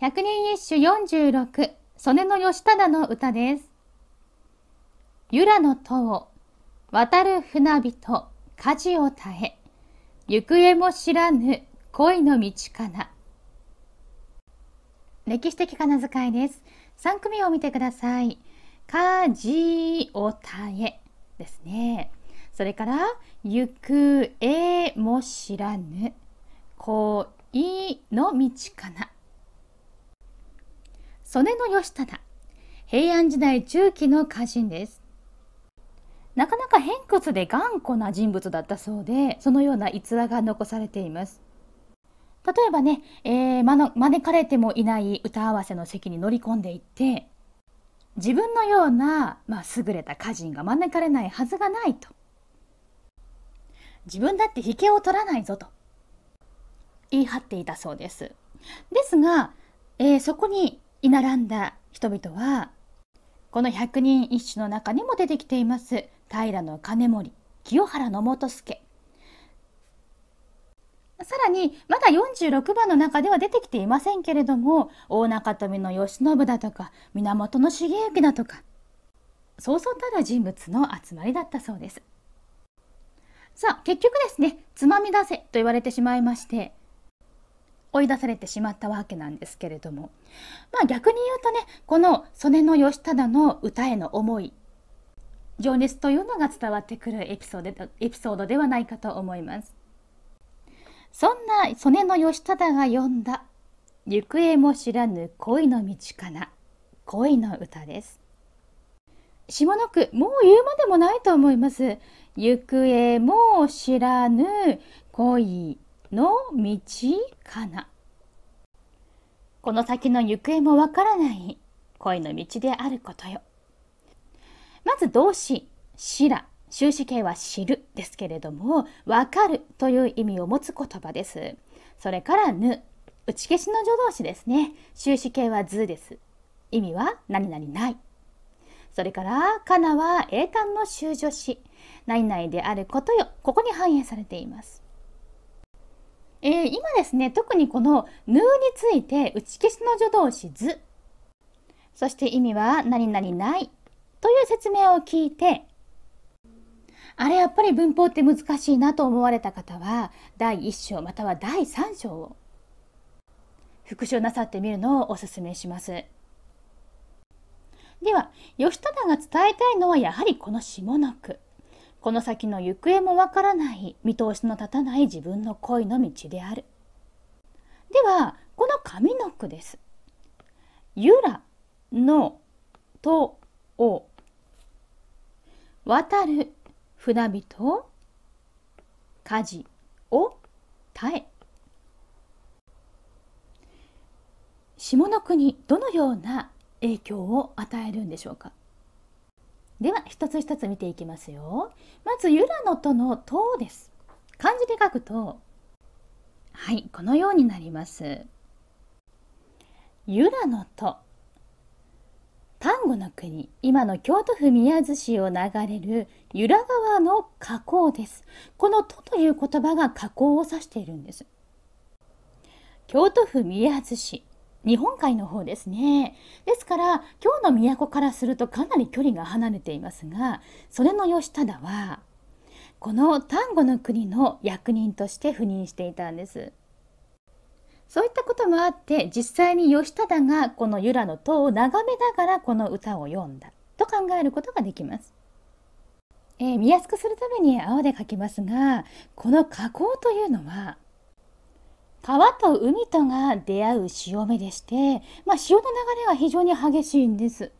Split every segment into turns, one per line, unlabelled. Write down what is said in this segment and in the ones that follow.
百人一首46曽根の義忠の歌です。由良の塔渡る船人事を耐え行方も知らぬ恋の道かな歴史的仮名遣いです。3組を見てください。事を耐えですね。それから行方も知らぬ恋の道かな。曽根の義忠平安時代中期の家臣ですなかなか偏屈で頑固な人物だったそうでそのような逸話が残されています例えばね、えー、まの招かれてもいない歌合わせの席に乗り込んでいって自分のような、まあ、優れた家人が招かれないはずがないと自分だって引けを取らないぞと言い張っていたそうですですが、えー、そこに居並んだ人々はこの百人一首の中にも出てきています平金森清原の元助さらにまだ46番の中では出てきていませんけれども大中富の慶喜だとか源重行だとかそうそうたる人物の集まりだったそうです。さあ結局ですねつまみ出せと言われてしまいまして追い出されてしまったわけなんですけれどもまあ逆に言うとねこの曽根の義忠の歌への思い情熱というのが伝わってくるエピソードエピソードではないかと思いますそんな曽根の義忠が詠んだ「行方も知らぬ恋の道かな」恋の歌です下の句もう言うまでもないと思います行方も知らぬ恋の道かな。この先の行方もわからない恋の道であることよ。まず動詞、しら、終止形は知るですけれども、わかるという意味を持つ言葉です。それからぬ、打ち消しの助動詞ですね。終止形は図です。意味は何々ない。それから、かなは英単の修助詞。何々であることよ。ここに反映されています。えー、今ですね特にこの「ぬ」について打ち消しの助動詞「ず」そして意味は「何々ない」という説明を聞いてあれやっぱり文法って難しいなと思われた方は第1章または第3章を復習なさってみるのをおすめします。では義忠が伝えたいのはやはりこの下の句。この先の行方もわからない見通しの立たない自分の恋の道であるではこの上の句です。ゆらのとを渡る船人火事を耐え下の句にどのような影響を与えるんでしょうかでは一つ一つ見ていきますよ。まず「ゆらのと」の「塔です。漢字で書くとはいこのようになります。ゆらのと丹後の国今の京都府宮津市を流れる由良川の河口ですこの「と」という言葉が河口を指しているんです京都府宮津市日本海の方ですねですから今日の都からするとかなり距離が離れていますがそれの義忠はこの丹後の国の役人として赴任していたんですそういったこともあって実際に義忠がこの由良の塔を眺めながらこの歌を詠んだと考えることができますえー、見やすくするために青で書きますがこの加工というのは川と海とが出会う潮目でして、まあ、潮の流れが非常に激しいんです。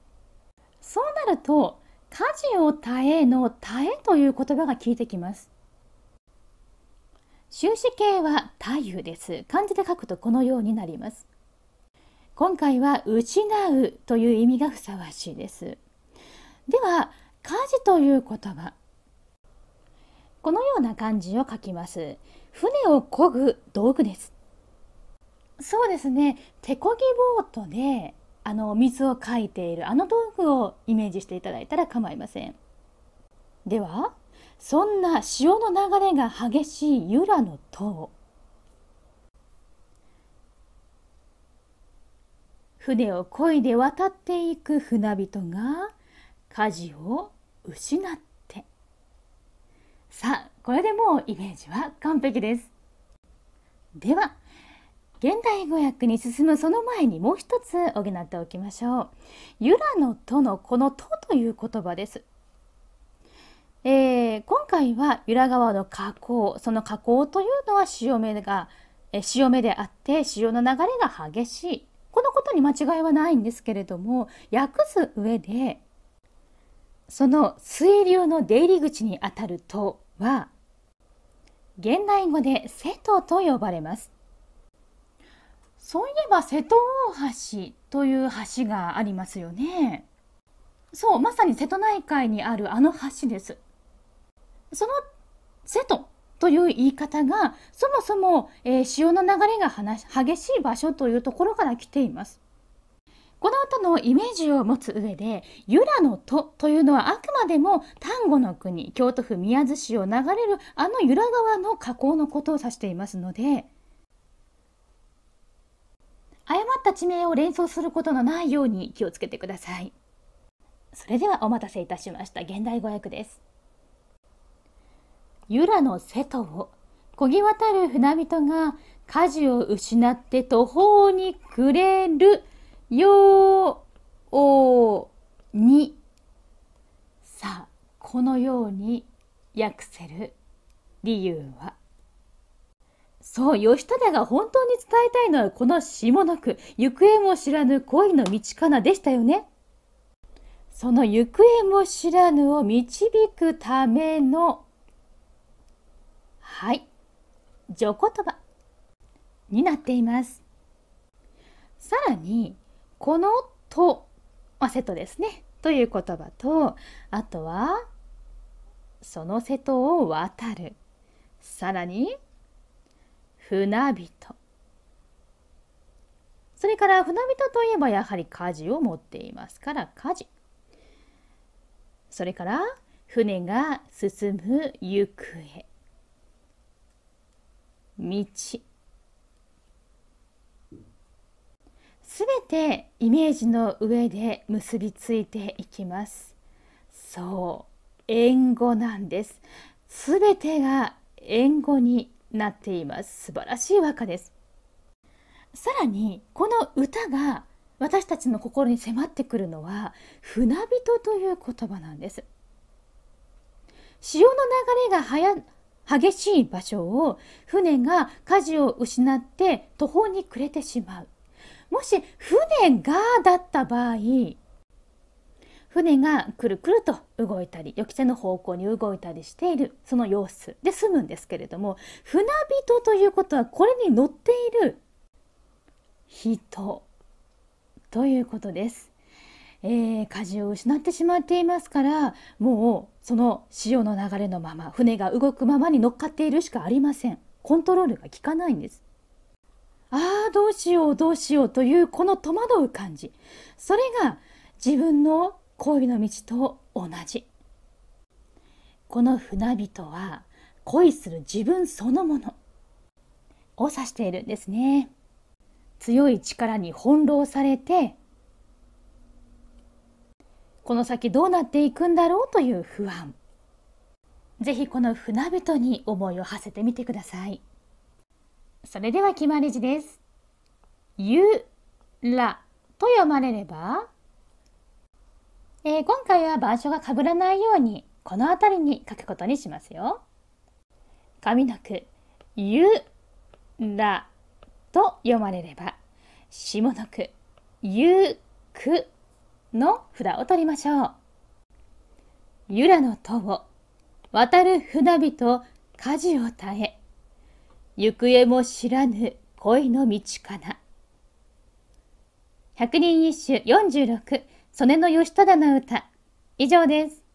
そうなると「火事を耐え」の「耐え」という言葉が効いてきます。終止形は「太陽です。漢字で書くとこのようになります。今回は「失う」という意味がふさわしいです。では「火事」という言葉このような漢字を書きます。船を漕ぐ道具です。そうですね手漕ぎボートであの水をかいているあの道具をイメージしていただいたら構いませんではそんな潮の流れが激しい由良の塔船を漕いで渡っていく船人が舵を失ってさあこれでもうイメージは完璧ですでは現代語訳に進むその前にもう一つ補っておきましょう。ゆらのとのこのとという言葉です。えー、今回は由良川の河口その河口というのは潮目が潮目であって潮の流れが激しいこのことに間違いはないんですけれども訳す上でその水流の出入り口にあたる「と」は現代語で「瀬戸」と呼ばれます。そういえば瀬戸大橋という橋がありますよね。そう、まさに瀬戸内海にあるあの橋です。その瀬戸という言い方がそもそも、えー、潮の流れが激しい場所というところから来ています。この後のイメージを持つ上で「由良の都」というのはあくまでも丹後の国京都府宮津市を流れるあの由良川の河口のことを指していますので誤った地名を連想することのないように気をつけてくださいそれではお待たせいたしました現代語訳です由良の瀬戸を漕ぎ渡る船人が舵を失って途方に暮れるようにさあこのように訳せる理由はそう、義忠が本当に伝えたいのはこの下の句、行方も知らぬ恋の道かなでしたよね。その行方も知らぬを導くための、はい、序言葉になっています。さらに、このと、まあ、瀬戸ですね。という言葉と、あとは、その瀬戸を渡る。さらに、船人それから船人といえばやはり舵を持っていますから舵それから船が進む行方道すべてイメージの上で結びついていきますそう援護なんですすべてが援護になっています素晴らしい和歌ですさらにこの歌が私たちの心に迫ってくるのは船人という言葉なんです潮の流れがは激しい場所を船が舵を失って途方に暮れてしまうもし船がだった場合船がくるくると動いたり予期せぬ方向に動いたりしているその様子で済むんですけれども船人ということはこれに乗っている人ということです。えー、舵を失ってしまっていますからもうその潮の流れのまま船が動くままに乗っかっているしかありませんコントロールが効かないんですああどうしようどうしようというこの戸惑う感じそれが自分の恋の道と同じこの船人は恋する自分そのものを指しているんですね強い力に翻弄されてこの先どうなっていくんだろうという不安ぜひこの船人に思いを馳せてみてくださいそれでは決まり字です「ゆら」と読まれれば「えー、今回は板書が被らないようにこの辺りに書くことにしますよ。上の句「ゆら」と読まれれば下の句「ゆく」の札を取りましょう。ゆらの塔を渡る船人舵を耐え行方も知らぬ恋の道かな百人一首46曽根の義忠の歌。以上です。